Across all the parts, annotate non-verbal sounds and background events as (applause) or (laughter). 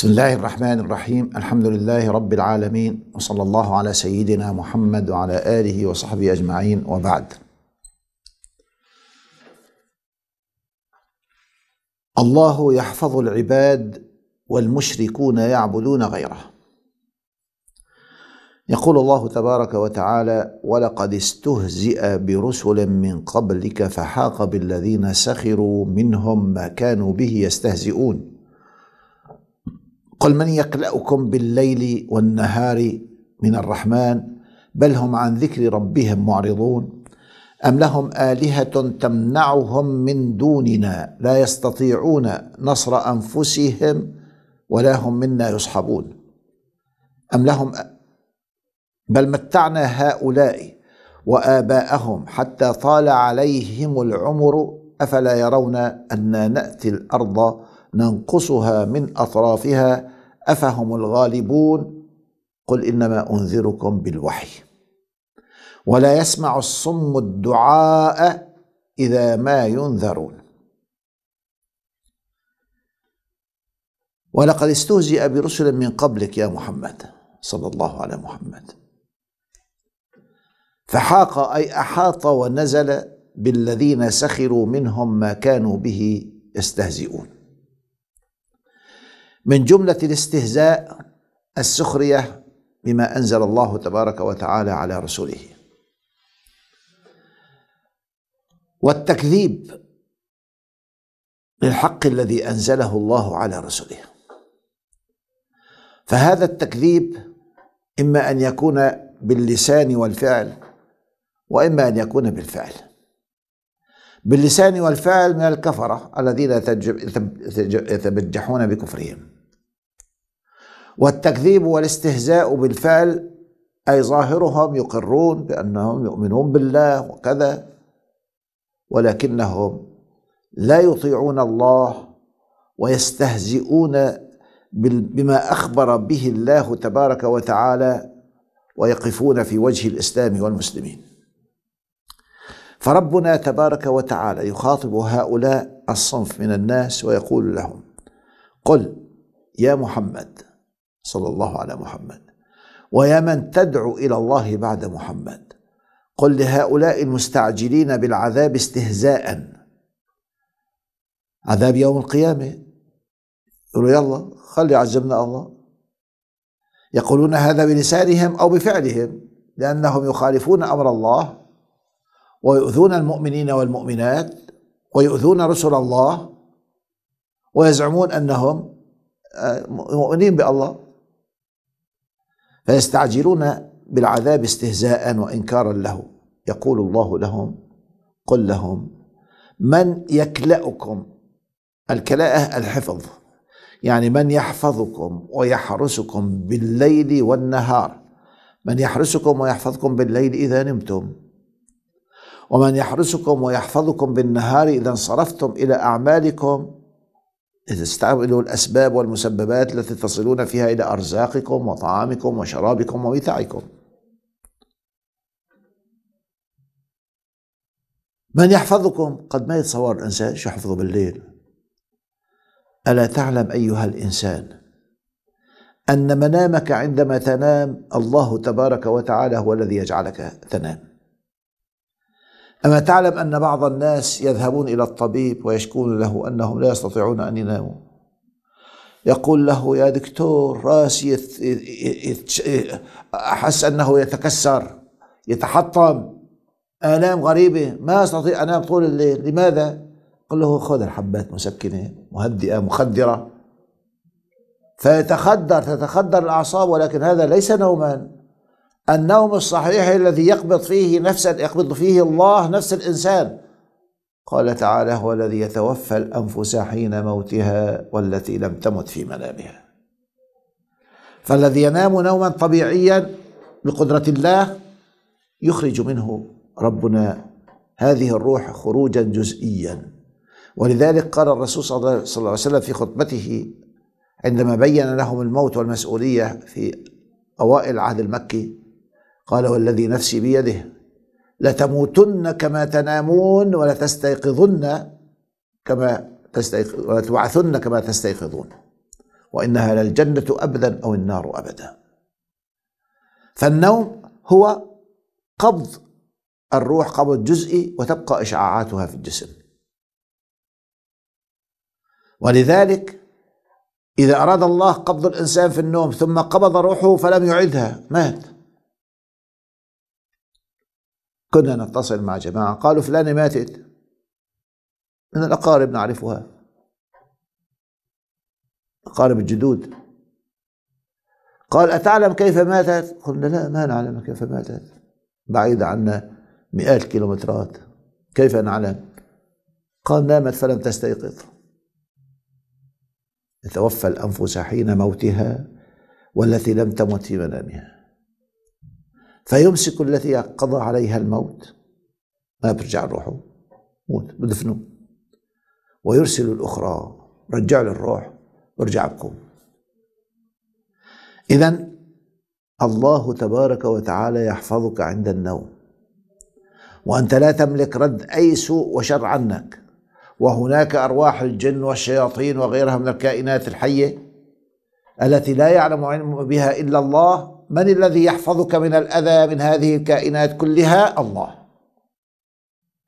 بسم الله الرحمن الرحيم الحمد لله رب العالمين وصلى الله على سيدنا محمد وعلى آله وصحبه أجمعين وبعد الله يحفظ العباد والمشركون يعبدون غيره يقول الله تبارك وتعالى ولقد استهزئ برسل من قبلك فحاق بالذين سخروا منهم ما كانوا به يستهزئون قل من يقلأكم بالليل والنهار من الرحمن بل هم عن ذكر ربهم معرضون أم لهم آلهة تمنعهم من دوننا لا يستطيعون نصر أنفسهم ولا هم منا يصحبون أم لهم بل متعنا هؤلاء وآباءهم حتى طال عليهم العمر أفلا يرون أن نأتي الأرض ننقصها من اطرافها افهم الغالبون قل انما انذركم بالوحي ولا يسمع الصم الدعاء اذا ما ينذرون ولقد استهزئ برسل من قبلك يا محمد صلى الله على محمد فحاق اي احاط ونزل بالذين سخروا منهم ما كانوا به يستهزئون من جملة الاستهزاء السخرية بما أنزل الله تبارك وتعالى على رسوله والتكذيب للحق الذي أنزله الله على رسوله فهذا التكذيب إما أن يكون باللسان والفعل وإما أن يكون بالفعل باللسان والفعل من الكفرة الذين يتبجحون بكفرهم والتكذيب والاستهزاء بالفعل أي ظاهرهم يقرون بأنهم يؤمنون بالله وكذا ولكنهم لا يطيعون الله ويستهزئون بما أخبر به الله تبارك وتعالى ويقفون في وجه الإسلام والمسلمين فربنا تبارك وتعالى يخاطب هؤلاء الصنف من الناس ويقول لهم قل يا محمد صلى الله على محمد ويا من تدعو الى الله بعد محمد قل لهؤلاء المستعجلين بالعذاب استهزاء عذاب يوم القيامه يقولوا يلا خلي يعذبنا الله يقولون هذا بلسانهم او بفعلهم لانهم يخالفون امر الله ويؤذون المؤمنين والمؤمنات ويؤذون رسل الله ويزعمون انهم آه، مؤمنين بالله فيستعجلون بالعذاب استهزاء وانكارا له يقول الله لهم قل لهم من يكلأكم الكلاءه الحفظ يعني من يحفظكم ويحرسكم بالليل والنهار من يحرسكم ويحفظكم بالليل اذا نمتم ومن يحرسكم ويحفظكم بالنهار اذا انصرفتم الى اعمالكم إذا استعملوا الأسباب والمسببات التي تصلون فيها إلى أرزاقكم وطعامكم وشرابكم ومتاعكم من يحفظكم قد ما يتصور الإنسان شو يحفظه بالليل ألا تعلم أيها الإنسان أن منامك عندما تنام الله تبارك وتعالى هو الذي يجعلك تنام أما تعلم أن بعض الناس يذهبون إلى الطبيب ويشكون له أنهم لا يستطيعون أن يناموا يقول له يا دكتور راسي أحس أنه يتكسر يتحطم آلام غريبة ما أستطيع أنام طول الليل لماذا؟ قل له خذ الحبات مسكنة مهدئة مخدرة فيتخدر تتخدر الأعصاب ولكن هذا ليس نوما النوم الصحيح الذي يقبض فيه نفس يقبض فيه الله نفس الإنسان قال تعالى هو الذي يتوفى الأنفس حين موتها والتي لم تمت في منامها فالذي ينام نوما طبيعيا بقدرة الله يخرج منه ربنا هذه الروح خروجا جزئيا ولذلك قال الرسول صلى الله عليه وسلم في خطبته عندما بين لهم الموت والمسؤولية في أوائل العهد المكي قال والذي نفسي بيده لتموتن كما تنامون ولتستيقظن كما تستيقظ ولتبعثن كما تستيقظون وإنها للجنة أبدا أو النار أبدا فالنوم هو قبض الروح قبض جزئي وتبقى إشعاعاتها في الجسم ولذلك إذا أراد الله قبض الإنسان في النوم ثم قبض روحه فلم يعدها مات كنا نتصل مع جماعة قالوا فلانة ماتت من الأقارب نعرفها أقارب الجدود قال أتعلم كيف ماتت؟ قلنا لا ما نعلم كيف ماتت بعيد عنا مئات الكيلومترات كيف نعلم؟ قال نامت فلم تستيقظ يتوفى الأنفس حين موتها والتي لم تمت في منامها فيمسك التي قضى عليها الموت ما بترجع روحه موت بدفنه ويرسل الأخرى رجع له الروح برجع بكم إذا الله تبارك وتعالى يحفظك عند النوم وأنت لا تملك رد أي سوء وشر عنك وهناك أرواح الجن والشياطين وغيرها من الكائنات الحية التي لا يعلم علم بها إلا الله من الذي يحفظك من الأذى من هذه الكائنات كلها الله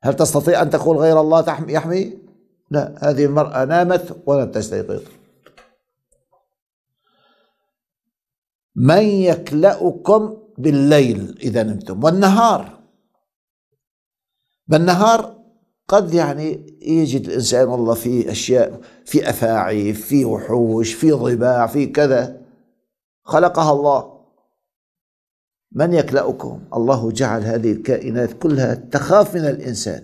هل تستطيع أن تقول غير الله يحمي لا هذه المرأة نامت ولم تستيقظ من يكلأكم بالليل إذا نمتم والنهار بالنهار قد يعني يجد الإنسان والله في أشياء في أفاعي في وحوش في ضباع في كذا خلقها الله من يكلأكم الله جعل هذه الكائنات كلها تخاف من الإنسان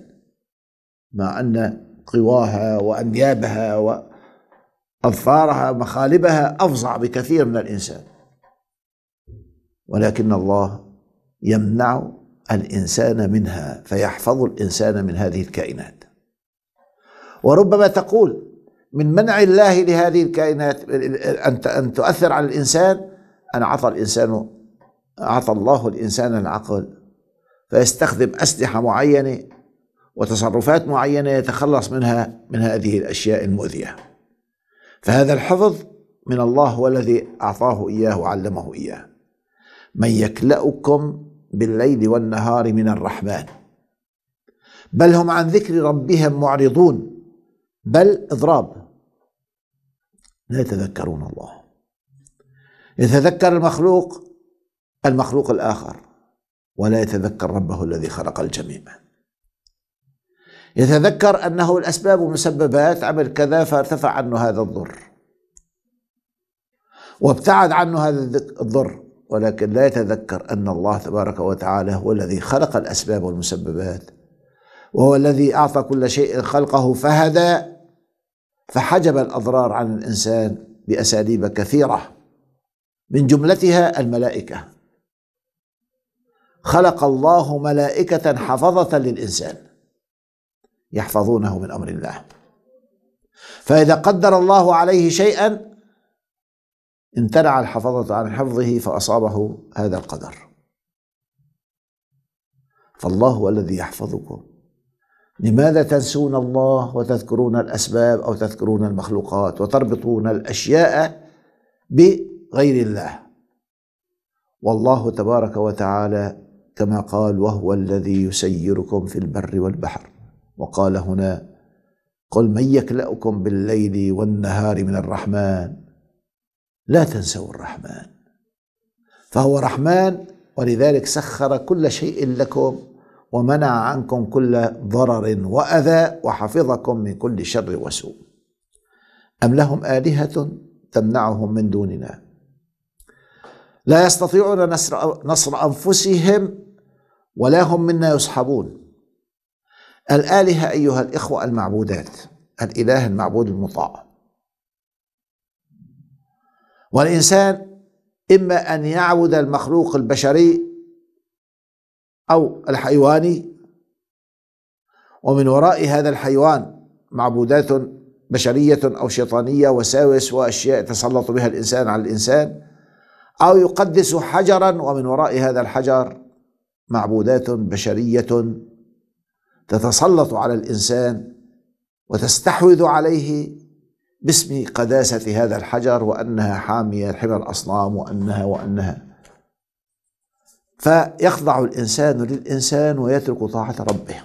مع أن قواها وأنيابها وأظفارها مخالبها أفظع بكثير من الإنسان ولكن الله يمنع الإنسان منها فيحفظ الإنسان من هذه الكائنات وربما تقول من منع الله لهذه الكائنات أن تؤثر على الإنسان أن عطى الإنسان أعطى الله الإنسان العقل فيستخدم أسلحة معينة وتصرفات معينة يتخلص منها من هذه الأشياء المؤذية فهذا الحفظ من الله هو الذي أعطاه إياه وعلمه إياه من يكلأكم بالليل والنهار من الرحمن بل هم عن ذكر ربهم معرضون بل إضراب لا يتذكرون الله يتذكر المخلوق المخلوق الآخر ولا يتذكر ربه الذي خلق الجميع يتذكر أنه الأسباب ومسببات عمل كذا فارتفع عنه هذا الضر وابتعد عنه هذا الضر ولكن لا يتذكر أن الله تبارك وتعالى هو الذي خلق الأسباب والمسببات وهو الذي أعطى كل شيء خلقه فهدى فحجب الأضرار عن الإنسان بأساليب كثيرة من جملتها الملائكة خلق الله ملائكة حفظة للإنسان يحفظونه من أمر الله فإذا قدر الله عليه شيئا امتنع الحفظة عن حفظه فأصابه هذا القدر فالله هو الذي يحفظكم لماذا تنسون الله وتذكرون الأسباب أو تذكرون المخلوقات وتربطون الأشياء بغير الله والله تبارك وتعالى كما قال وهو الذي يسيركم في البر والبحر وقال هنا قل من يكلأكم بالليل والنهار من الرحمن لا تنسوا الرحمن فهو رحمن ولذلك سخر كل شيء لكم ومنع عنكم كل ضرر وأذى وحفظكم من كل شر وسوء أم لهم آلهة تمنعهم من دوننا لا يستطيعون نصر, نصر أنفسهم ولا هم منا يسحبون الآلهة أيها الإخوة المعبودات الإله المعبود المطاع والإنسان إما أن يعبد المخلوق البشري أو الحيواني ومن وراء هذا الحيوان معبودات بشرية أو شيطانية وساوس وأشياء يتسلط بها الإنسان على الإنسان أو يقدس حجرا ومن وراء هذا الحجر معبودات بشريه تتسلط على الانسان وتستحوذ عليه باسم قداسه هذا الحجر وانها حاميه حمى الاصنام وانها وانها فيخضع الانسان للانسان ويترك طاعه ربه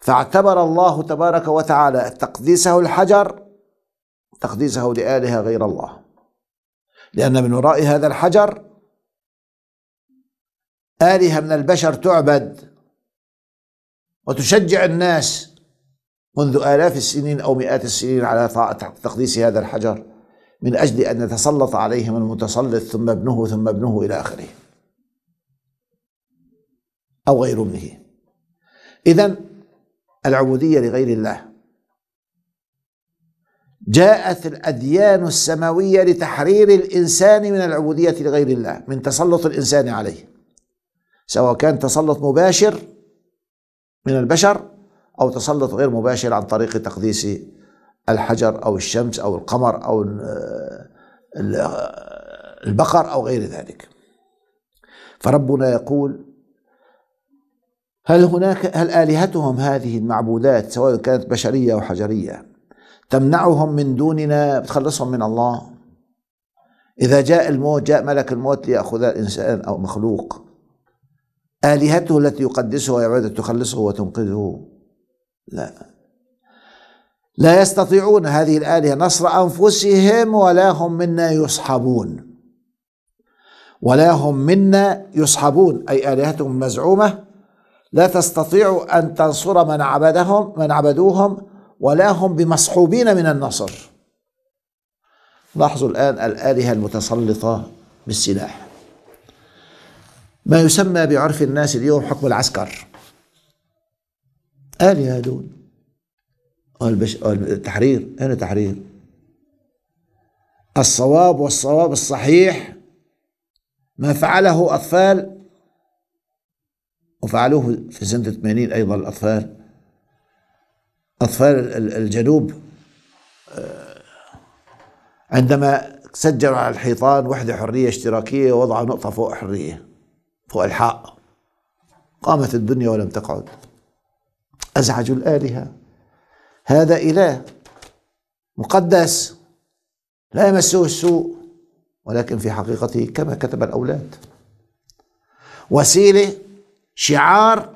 فاعتبر الله تبارك وتعالى تقديسه الحجر تقديسه لالهه غير الله لان من وراء هذا الحجر آلهة من البشر تعبد وتشجع الناس منذ آلاف السنين أو مئات السنين على تقديس هذا الحجر من أجل أن يتسلط عليهم المتسلط ثم ابنه ثم ابنه إلى آخره أو غير ابنه إذا العبودية لغير الله جاءت الأديان السماوية لتحرير الإنسان من العبودية لغير الله من تسلط الإنسان عليه سواء كان تسلط مباشر من البشر أو تسلط غير مباشر عن طريق تقديس الحجر أو الشمس أو القمر أو البقر أو غير ذلك فربنا يقول هل هناك هل آلهتهم هذه المعبودات سواء كانت بشرية أو حجرية تمنعهم من دوننا بتخلصهم من الله إذا جاء الموت جاء ملك الموت ليأخذ الإنسان أو مخلوق آلهته التي يقدسه ويعبدها تخلصه وتنقذه لا لا يستطيعون هذه الآلهة نصر أنفسهم ولا هم منا يصحبون ولا هم منا يصحبون أي آلهتهم مزعومة لا تستطيع أن تنصر من عبدهم من عبدوهم ولا هم بمصحوبين من النصر لاحظوا الآن الآلهة المتسلطة بالسلاح ما يسمى بعرف الناس اليوم حكم العسكر يا هادون قال بش... قال التحرير انا تحرير الصواب والصواب الصحيح ما فعله أطفال وفعلوه في سنة 80 أيضا الأطفال أطفال الجنوب عندما سجلوا على الحيطان وحدة حرية اشتراكية ووضعوا نقطة فوق حرية فوق الحق قامت الدنيا ولم تقعد أزعجوا الآلهة هذا إله مقدس لا يمسه السوء ولكن في حقيقته كما كتب الأولاد وسيلة شعار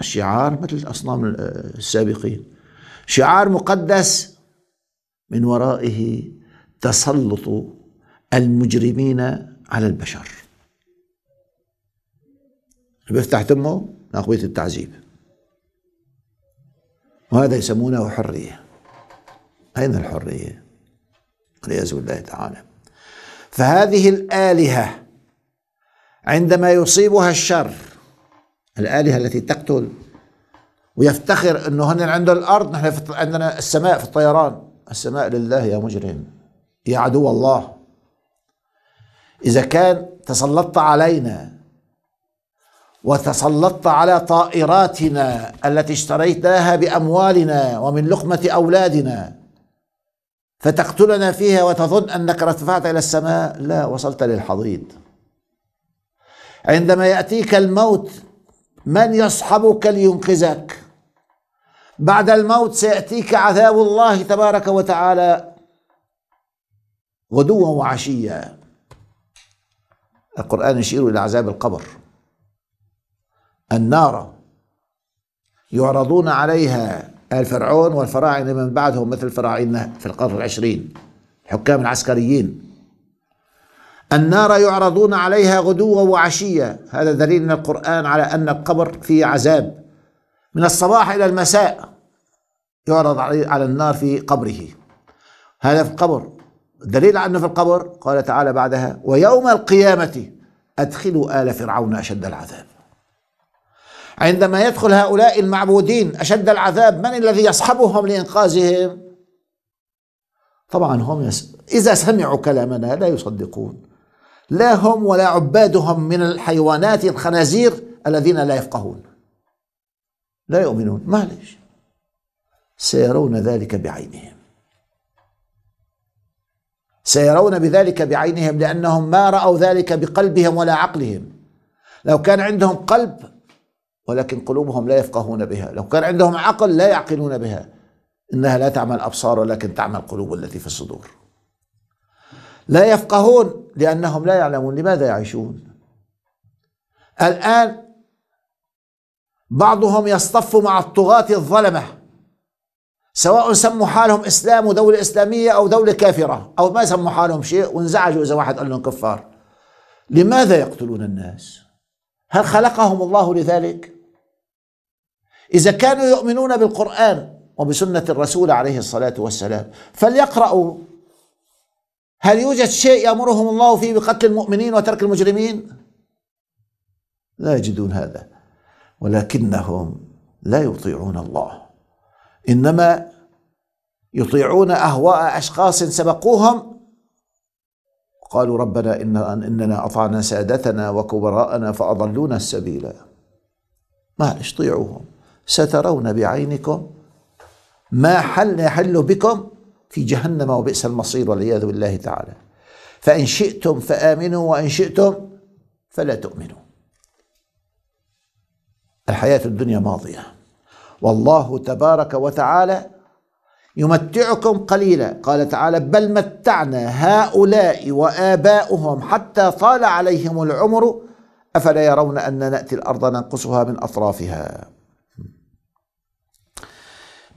الشعار مثل الأصنام السابقين شعار مقدس من ورائه تسلط المجرمين على البشر بيفتح تمه ناقوية التعذيب وهذا يسمونه حرية أين الحرية؟ والعياذ بالله تعالى فهذه الآلهة عندما يصيبها الشر الآلهة التي تقتل ويفتخر انه هن عنده الارض نحن عندنا السماء في الطيران السماء لله يا مجرم يا عدو الله اذا كان تسلطت علينا وتسلطت على طائراتنا التي اشتريتها باموالنا ومن لقمه اولادنا فتقتلنا فيها وتظن انك ارتفعت الى السماء لا وصلت للحضيض عندما ياتيك الموت من يصحبك لينقذك بعد الموت سياتيك عذاب الله تبارك وتعالى غدوا وعشيا القران يشير الى عذاب القبر النار يعرضون عليها الفرعون والفراعنة من بعدهم مثل فراعنة في القرن العشرين الحكام العسكريين النار يعرضون عليها غدوا وعشية هذا دليل من القرآن على أن القبر فيه عذاب من الصباح إلى المساء يعرض على النار في قبره هذا في القبر دليل انه في القبر قال تعالى بعدها ويوم القيامة أدخلوا آل فرعون أشد العذاب عندما يدخل هؤلاء المعبودين أشد العذاب من الذي يصحبهم لإنقاذهم طبعا هم يس... إذا سمعوا كلامنا لا يصدقون لا هم ولا عبادهم من الحيوانات الخنازير الذين لا يفقهون لا يؤمنون معلش سيرون ذلك بعينهم سيرون بذلك بعينهم لأنهم ما رأوا ذلك بقلبهم ولا عقلهم لو كان عندهم قلب ولكن قلوبهم لا يفقهون بها لو كان عندهم عقل لا يعقلون بها إنها لا تعمل أبصار ولكن تعمل قلوب التي في الصدور لا يفقهون لأنهم لا يعلمون لماذا يعيشون الآن بعضهم يصطف مع الطغاة الظلمة سواء سموا حالهم إسلام ودولة إسلامية أو دولة كافرة أو ما سموا حالهم شيء وانزعجوا إذا واحد قال لهم كفار لماذا يقتلون الناس؟ هل خلقهم الله لذلك؟ إذا كانوا يؤمنون بالقرآن وبسنة الرسول عليه الصلاة والسلام فليقرأوا هل يوجد شيء يأمرهم الله فيه بقتل المؤمنين وترك المجرمين لا يجدون هذا ولكنهم لا يطيعون الله إنما يطيعون أهواء أشخاص سبقوهم قالوا ربنا إننا أطعنا سادتنا وكبراءنا فأضلونا السبيل معلش طيعوهم سترون بعينكم ما حل يحل بكم في جهنم وبئس المصير والعياذ بالله تعالى فإن شئتم فآمنوا وإن شئتم فلا تؤمنوا الحياة الدنيا ماضية والله تبارك وتعالى يمتعكم قليلا قال تعالى بل متعنا هؤلاء وآباؤهم حتى طال عليهم العمر أفلا يرون أن نأتي الأرض ننقصها من أطرافها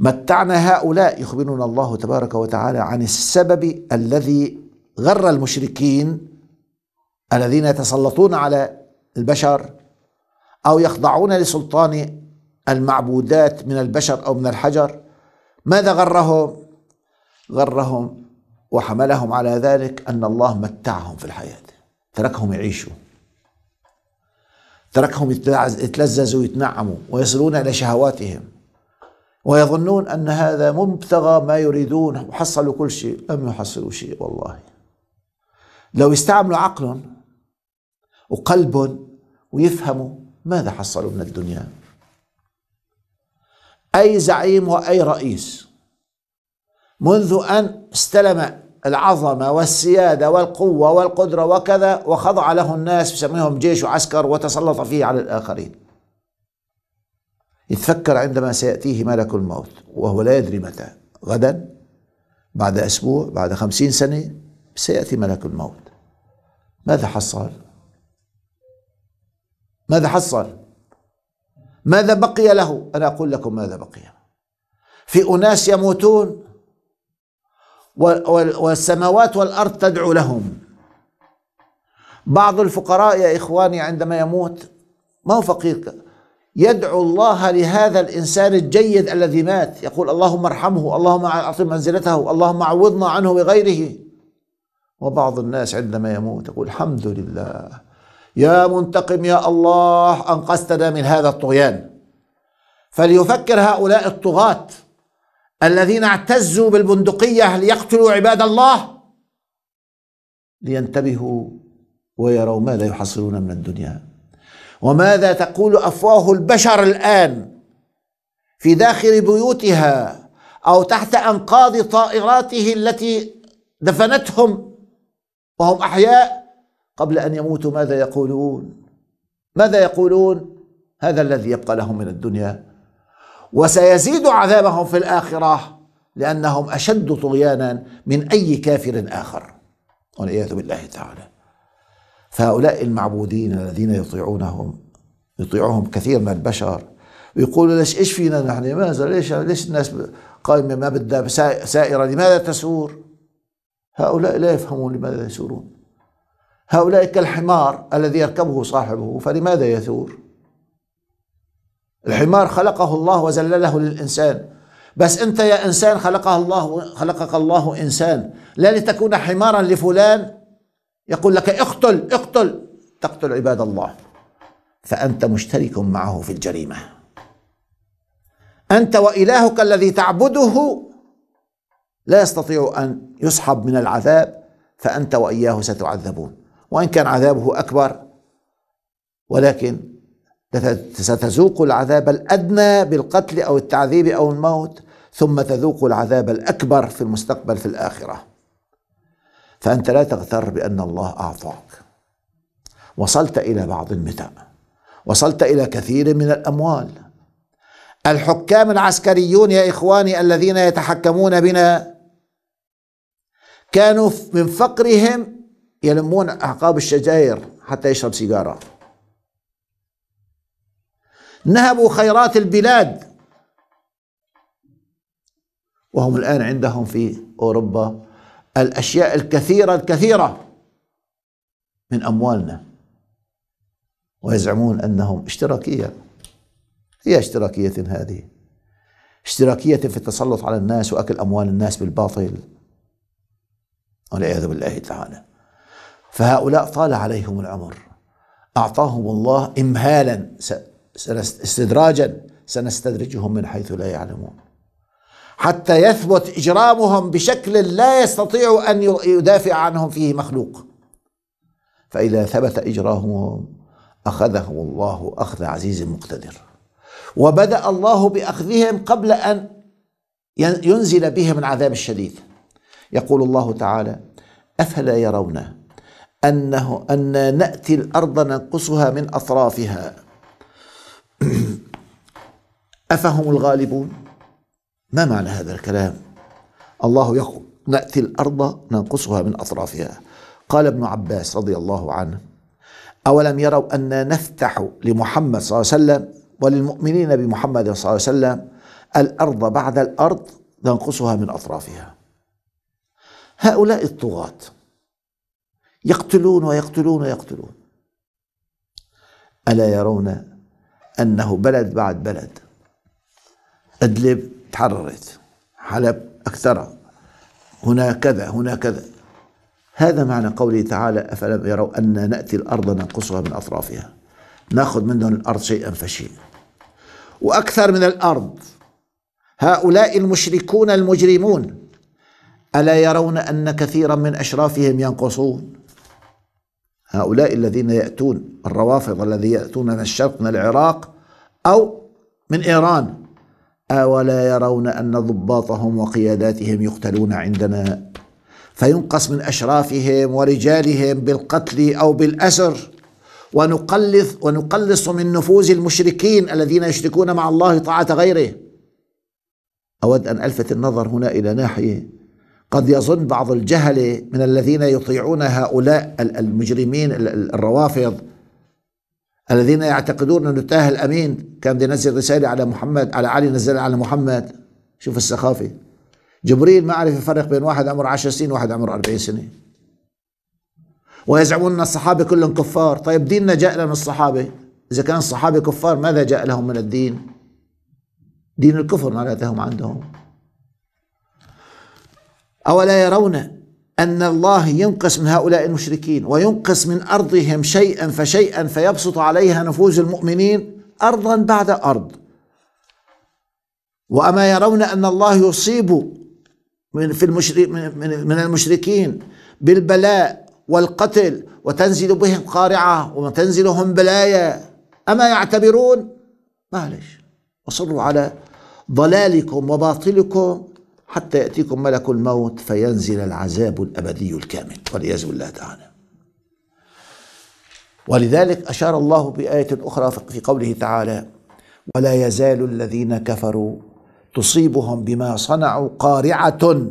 متعنا هؤلاء يخبرنا الله تبارك وتعالى عن السبب الذي غر المشركين الذين يتسلطون على البشر او يخضعون لسلطان المعبودات من البشر او من الحجر ماذا غرهم غرهم وحملهم على ذلك ان الله متعهم في الحياه تركهم يعيشوا تركهم يتلذذوا ويتنعموا ويصلون الى شهواتهم ويظنون أن هذا مبتغى ما يريدون وحصلوا كل شيء لم يحصلوا شيء والله لو يستعملوا عقل وقلب ويفهموا ماذا حصلوا من الدنيا أي زعيم وأي رئيس منذ أن استلم العظمة والسيادة والقوة والقدرة وكذا وخضع له الناس يسميهم جيش وعسكر وتسلط فيه على الآخرين يتفكر عندما سيأتيه ملك الموت وهو لا يدري متى غدا بعد أسبوع بعد خمسين سنة سيأتي ملك الموت ماذا حصل ماذا حصل ماذا بقي له أنا أقول لكم ماذا بقي في أناس يموتون والسماوات والأرض تدعو لهم بعض الفقراء يا إخواني عندما يموت ما هو فقير يدعو الله لهذا الإنسان الجيد الذي مات يقول اللهم ارحمه اللهم أعطي منزلته اللهم عوضنا عنه بغيره وبعض الناس عندما يموت يقول الحمد لله يا منتقم يا الله أنقذتنا من هذا الطغيان فليفكر هؤلاء الطغاة الذين اعتزوا بالبندقية ليقتلوا عباد الله لينتبهوا ويروا ماذا يحصلون من الدنيا وماذا تقول افواه البشر الان في داخل بيوتها او تحت انقاض طائراته التي دفنتهم وهم احياء قبل ان يموتوا ماذا يقولون ماذا يقولون هذا الذي يبقى لهم من الدنيا وسيزيد عذابهم في الاخره لانهم اشد طغيانا من اي كافر اخر والعياذ بالله تعالى فهؤلاء المعبودين الذين يطيعونهم يطيعهم كثير من البشر ويقولوا ليش ايش فينا نحن ماذا ليش ليش الناس قائمه ما بدها سائره لماذا تسور؟ هؤلاء لا يفهمون لماذا يسورون هؤلاء كالحمار الذي يركبه صاحبه فلماذا يثور؟ الحمار خلقه الله وزلله للانسان بس انت يا انسان خلقه الله خلقك الله انسان لا لتكون حمارا لفلان يقول لك اقتل اقتل تقتل عباد الله فأنت مشترك معه في الجريمة أنت وإلهك الذي تعبده لا يستطيع أن يسحب من العذاب فأنت وإياه ستعذبون وإن كان عذابه أكبر ولكن ستذوق العذاب الأدنى بالقتل أو التعذيب أو الموت ثم تذوق العذاب الأكبر في المستقبل في الآخرة فأنت لا تغتر بأن الله أعطاك وصلت إلى بعض المتع وصلت إلى كثير من الأموال الحكام العسكريون يا إخواني الذين يتحكمون بنا كانوا من فقرهم يلمون أعقاب الشجاير حتى يشرب سيجارة نهبوا خيرات البلاد وهم الآن عندهم في أوروبا الأشياء الكثيرة الكثيرة من أموالنا ويزعمون أنهم اشتراكية هي اشتراكية هذه اشتراكية في التسلط على الناس وأكل أموال الناس بالباطل والعياذ بالله تعالى فهؤلاء طال عليهم العمر أعطاهم الله إمهالا استدراجا سنستدرجهم من حيث لا يعلمون حتى يثبت إجرامهم بشكل لا يستطيع أن يدافع عنهم فيه مخلوق فإذا ثبت إجرامهم أخذهم الله أخذ عزيز مقتدر وبدأ الله بأخذهم قبل أن ينزل بهم العذاب الشديد يقول الله تعالى أفلا يرون أنه أن نأتي الأرض ننقصها من أطرافها (clears throat) أفهم الغالبون ما معنى هذا الكلام الله يقول نأتي الأرض ننقصها من أطرافها قال ابن عباس رضي الله عنه أولم يروا أن نفتح لمحمد صلى الله عليه وسلم وللمؤمنين بمحمد صلى الله عليه وسلم الأرض بعد الأرض ننقصها من أطرافها هؤلاء الطغاة يقتلون ويقتلون ويقتلون ألا يرون أنه بلد بعد بلد أدلب تحررت حلب أكثرها هنا كذا هنا كذا هذا معنى قوله تعالى أفلم يروا أن نأتي الأرض ننقصها من أطرافها ناخذ منهم الأرض شيئا فشيئا وأكثر من الأرض هؤلاء المشركون المجرمون ألا يرون أن كثيرا من أشرافهم ينقصون هؤلاء الذين يأتون الروافض الذين يأتون من الشرق من العراق أو من إيران أولا يرون أن ضباطهم وقياداتهم يقتلون عندنا فينقص من أشرافهم ورجالهم بالقتل أو بالأسر ونقلص ونقلص من نفوذ المشركين الذين يشركون مع الله طاعة غيره أود أن ألفت النظر هنا إلى ناحية قد يظن بعض الجهلة من الذين يطيعون هؤلاء المجرمين الروافض الذين يعتقدون أن تاه الأمين كان بده ينزل رسالة على محمد على علي نزلها على محمد شوف السخافة جبريل ما عرف يفرق بين واحد عمره 10 سنين وواحد عمره 40 سنة ويزعمون أن الصحابة كلهم كفار طيب ديننا جاء لنا الصحابة إذا كان الصحابة كفار ماذا جاء لهم من الدين دين الكفر معناتهم عندهم أولا يرون أن الله ينقص من هؤلاء المشركين وينقص من أرضهم شيئا فشيئا فيبسط عليها نفوذ المؤمنين أرضا بعد أرض وأما يرون أن الله يصيب من في المشرك من المشركين بالبلاء والقتل وتنزل بهم قارعة وتنزلهم بلايا أما يعتبرون معلش أصروا على ضلالكم وباطلكم حتى يأتيكم ملك الموت فينزل العذاب الأبدي الكامل والعياذ بالله تعالى ولذلك أشار الله بآية أخرى في قوله تعالى ولا يزال الذين كفروا تصيبهم بما صنعوا قارعة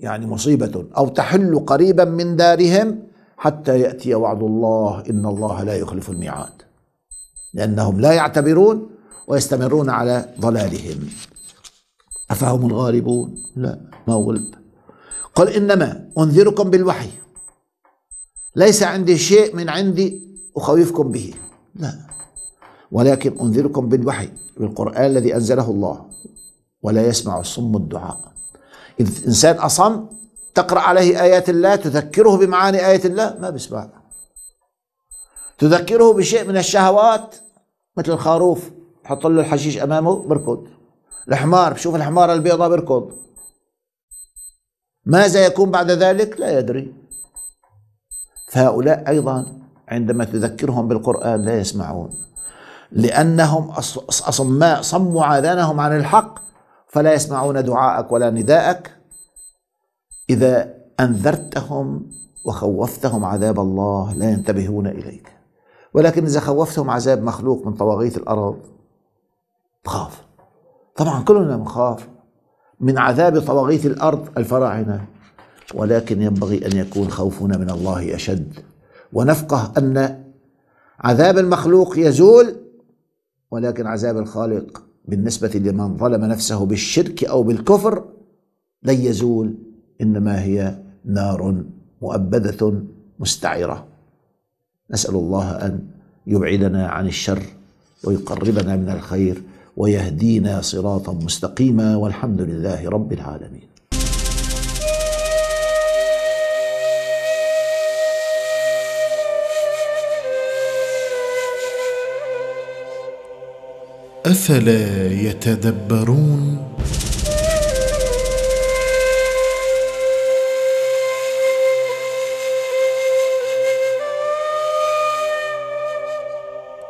يعني مصيبة أو تحل قريبا من دارهم حتى يأتي وعد الله إن الله لا يخلف الميعاد لأنهم لا يعتبرون ويستمرون على ضلالهم أفهم الغالبون لا ما غلب قال إنما أنذركم بالوحي ليس عندي شيء من عندي أخوفكم به لا ولكن أنذركم بالوحي بالقرآن الذي أنزله الله ولا يسمع الصم الدعاء إذا إنسان أصم تقرأ عليه آيات الله تذكره بمعاني آية الله ما بيسمع تذكره بشيء من الشهوات مثل الخروف حط له الحشيش أمامه بركض الحمار بشوف الحمارة البيضاء بركض ماذا يكون بعد ذلك لا يدري فهؤلاء أيضا عندما تذكرهم بالقرآن لا يسمعون لأنهم أصماء صموا عذانهم عن الحق فلا يسمعون دعاءك ولا نداءك إذا أنذرتهم وخوفتهم عذاب الله لا ينتبهون إليك ولكن إذا خوفتهم عذاب مخلوق من طواغيت الأرض تخاف طبعا كلنا نخاف من عذاب طواغيت الارض الفراعنه ولكن ينبغي ان يكون خوفنا من الله اشد ونفقه ان عذاب المخلوق يزول ولكن عذاب الخالق بالنسبه لمن ظلم نفسه بالشرك او بالكفر لن يزول انما هي نار مؤبده مستعره نسال الله ان يبعدنا عن الشر ويقربنا من الخير ويهدينا صراطا مستقيما والحمد لله رب العالمين افلا يتدبرون